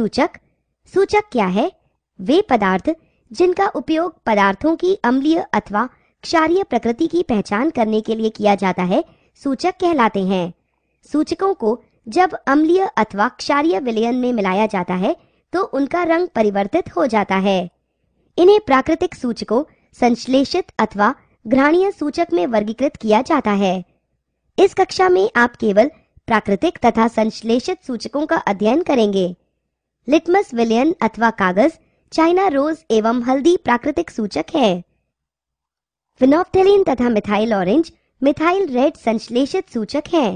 सूचक सूचक क्या है वे पदार्थ जिनका उपयोग पदार्थों की अम्लीय अथवा क्षारीय प्रकृति की पहचान करने के लिए किया जाता है सूचक कहलाते हैं सूचकों को जब अम्लीय अथवा क्षारीय विलयन में मिलाया जाता है तो उनका रंग परिवर्तित हो जाता है इन्हें प्राकृतिक सूचकों संश्लेषित अथवा घ्राणीय सूचक में वर्गीकृत किया जाता है इस कक्षा में आप केवल प्राकृतिक तथा संश्लेषित सूचकों का अध्ययन करेंगे लिटमस विलियन अथवा कागज चाइना रोज एवं हल्दी प्राकृतिक सूचक है फिनोफ्थेलिन तथा मिथाइल ऑरेंज मिथाइल रेड संश्लेषित सूचक है